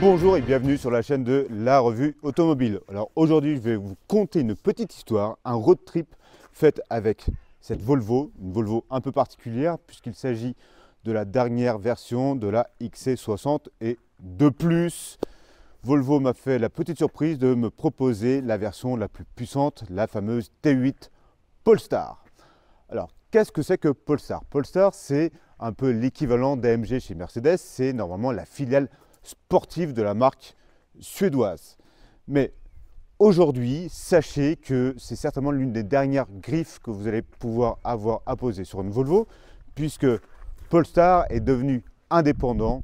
Bonjour et bienvenue sur la chaîne de la revue automobile. Alors aujourd'hui je vais vous conter une petite histoire, un road trip fait avec cette Volvo, une Volvo un peu particulière puisqu'il s'agit de la dernière version de la XC60 et de plus Volvo m'a fait la petite surprise de me proposer la version la plus puissante, la fameuse T8 Polestar. Alors qu'est-ce que c'est que Polestar Polestar c'est un peu l'équivalent d'AMG chez Mercedes, c'est normalement la filiale sportive de la marque suédoise. Mais aujourd'hui, sachez que c'est certainement l'une des dernières griffes que vous allez pouvoir avoir à poser sur une Volvo, puisque Polestar est devenu indépendant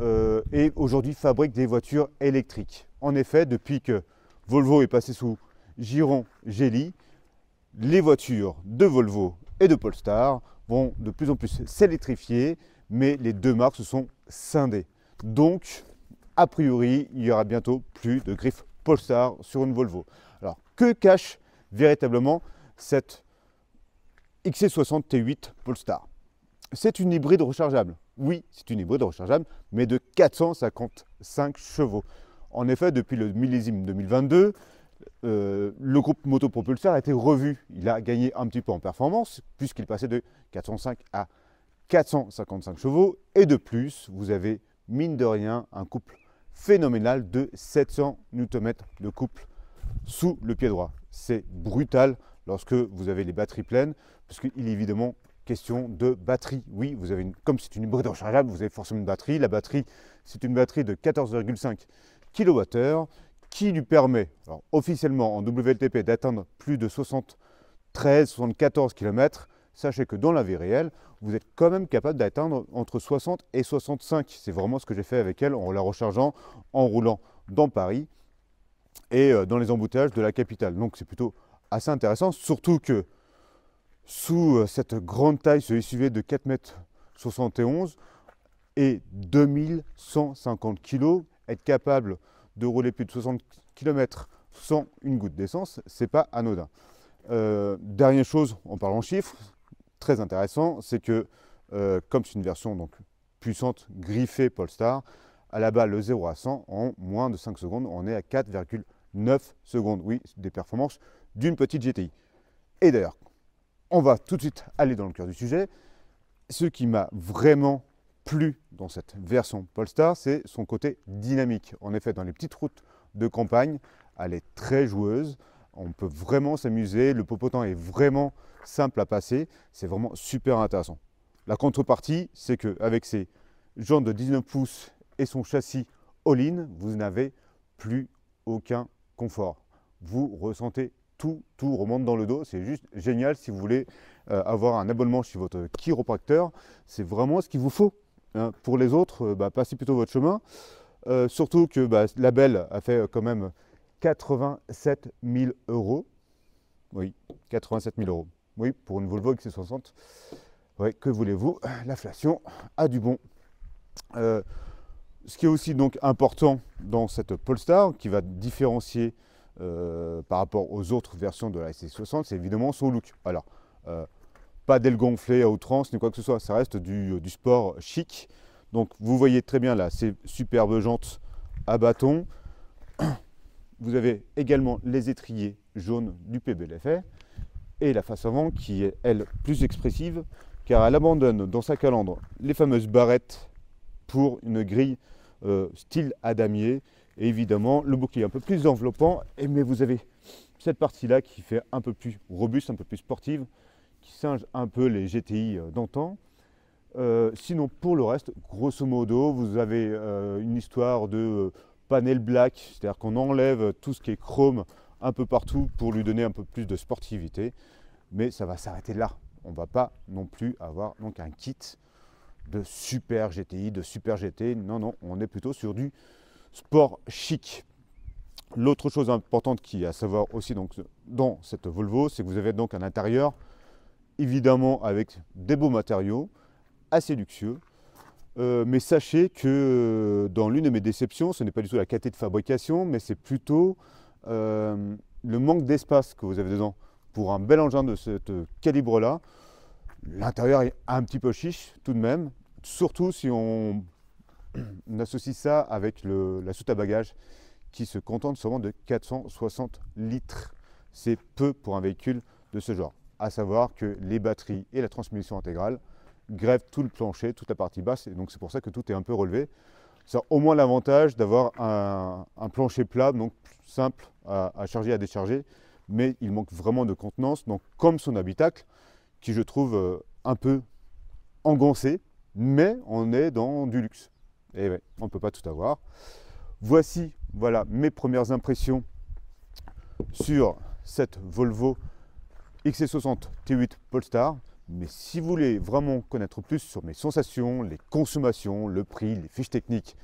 euh, et aujourd'hui fabrique des voitures électriques. En effet, depuis que Volvo est passé sous Giron Geli, les voitures de Volvo et de Polestar vont de plus en plus s'électrifier, mais les deux marques se sont scindées. Donc, a priori, il y aura bientôt plus de griffes Polestar sur une Volvo. Alors, que cache véritablement cette XC60 T8 Polestar C'est une hybride rechargeable. Oui, c'est une hybride rechargeable, mais de 455 chevaux. En effet, depuis le millésime 2022, euh, le groupe Motopropulsar a été revu. Il a gagné un petit peu en performance, puisqu'il passait de 405 à 455 chevaux. Et de plus, vous avez mine de rien, un couple phénoménal de 700 Nm de couple sous le pied droit. C'est brutal lorsque vous avez les batteries pleines, puisqu'il est évidemment question de batterie. Oui, vous avez une, comme c'est une hybride rechargeable, vous avez forcément une batterie. La batterie, c'est une batterie de 14,5 kWh qui lui permet, officiellement en WLTP, d'atteindre plus de 73, 74 km sachez que dans la vie réelle, vous êtes quand même capable d'atteindre entre 60 et 65. C'est vraiment ce que j'ai fait avec elle en la rechargeant, en roulant dans Paris et euh, dans les embouteillages de la capitale. Donc c'est plutôt assez intéressant, surtout que sous euh, cette grande taille, ce SUV de 4 mètres 71 et 2150 kg, être capable de rouler plus de 60 km sans une goutte d'essence, c'est pas anodin. Euh, dernière chose, en parlant chiffres, très intéressant, c'est que euh, comme c'est une version donc, puissante, griffée Polestar, à la balle le 0 à 100 en moins de 5 secondes, on est à 4,9 secondes. Oui, des performances d'une petite GTI. Et d'ailleurs, on va tout de suite aller dans le cœur du sujet. Ce qui m'a vraiment plu dans cette version Polestar, c'est son côté dynamique. En effet, dans les petites routes de campagne, elle est très joueuse on peut vraiment s'amuser, le popotin est vraiment simple à passer, c'est vraiment super intéressant. La contrepartie, c'est avec ses jantes de 19 pouces et son châssis all-in, vous n'avez plus aucun confort. Vous ressentez tout, tout remonte dans le dos, c'est juste génial si vous voulez euh, avoir un abonnement chez votre chiropracteur, c'est vraiment ce qu'il vous faut. Hein. Pour les autres, euh, bah, passez plutôt votre chemin, euh, surtout que bah, la belle a fait quand même 87 000 euros. Oui, 87 000 euros. Oui, pour une Volvo XC60. Oui, que voulez-vous L'inflation a du bon. Euh, ce qui est aussi donc important dans cette Polestar, qui va différencier euh, par rapport aux autres versions de la SC60, c'est évidemment son look. Alors, euh, pas d'aile gonflée à outrance ni quoi que ce soit, ça reste du, du sport chic. Donc, vous voyez très bien là, ces superbes jantes à bâton, vous avez également les étriers jaunes du PBLFR et la face avant qui est, elle, plus expressive car elle abandonne dans sa calandre les fameuses barrettes pour une grille euh, style à damier et évidemment le bouclier un peu plus enveloppant et mais vous avez cette partie là qui fait un peu plus robuste, un peu plus sportive qui singe un peu les GTI euh, d'antan. Euh, sinon pour le reste, grosso modo, vous avez une histoire de panel black, c'est-à-dire qu'on enlève tout ce qui est chrome un peu partout pour lui donner un peu plus de sportivité. Mais ça va s'arrêter là. On ne va pas non plus avoir donc un kit de super GTI, de super GT. Non, non, on est plutôt sur du sport chic. L'autre chose importante qui à savoir aussi donc, dans cette Volvo, c'est que vous avez donc un intérieur évidemment avec des beaux matériaux, assez luxueux, euh, mais sachez que euh, dans l'une de mes déceptions, ce n'est pas du tout la qualité de fabrication, mais c'est plutôt euh, le manque d'espace que vous avez dedans. Pour un bel engin de ce calibre-là, l'intérieur est un petit peu chiche tout de même, surtout si on, associe ça avec la soute à bagages qui se contente seulement de 460 litres. C'est peu pour un véhicule de ce genre. À savoir que les batteries et la transmission intégrale grève tout le plancher, toute la partie basse, et donc c'est pour ça que tout est un peu relevé. Ça a au moins l'avantage d'avoir un, plancher plat, donc simple à, charger, à décharger, mais il manque vraiment de contenance, donc comme son habitacle, qui je trouve euh, un peu engoncé, mais on est dans du luxe. Et eh ouais, on ne peut pas tout avoir. Voici voilà, mes premières impressions sur cette Volvo XC60 T8 Polestar. Mais si vous voulez vraiment connaître plus sur mes sensations, les consommations, le prix, les fiches techniques,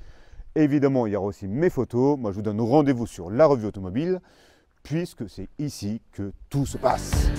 évidemment, il y aura aussi mes photos. Moi, je vous donne rendez-vous sur la revue automobile, puisque c'est ici que tout se passe.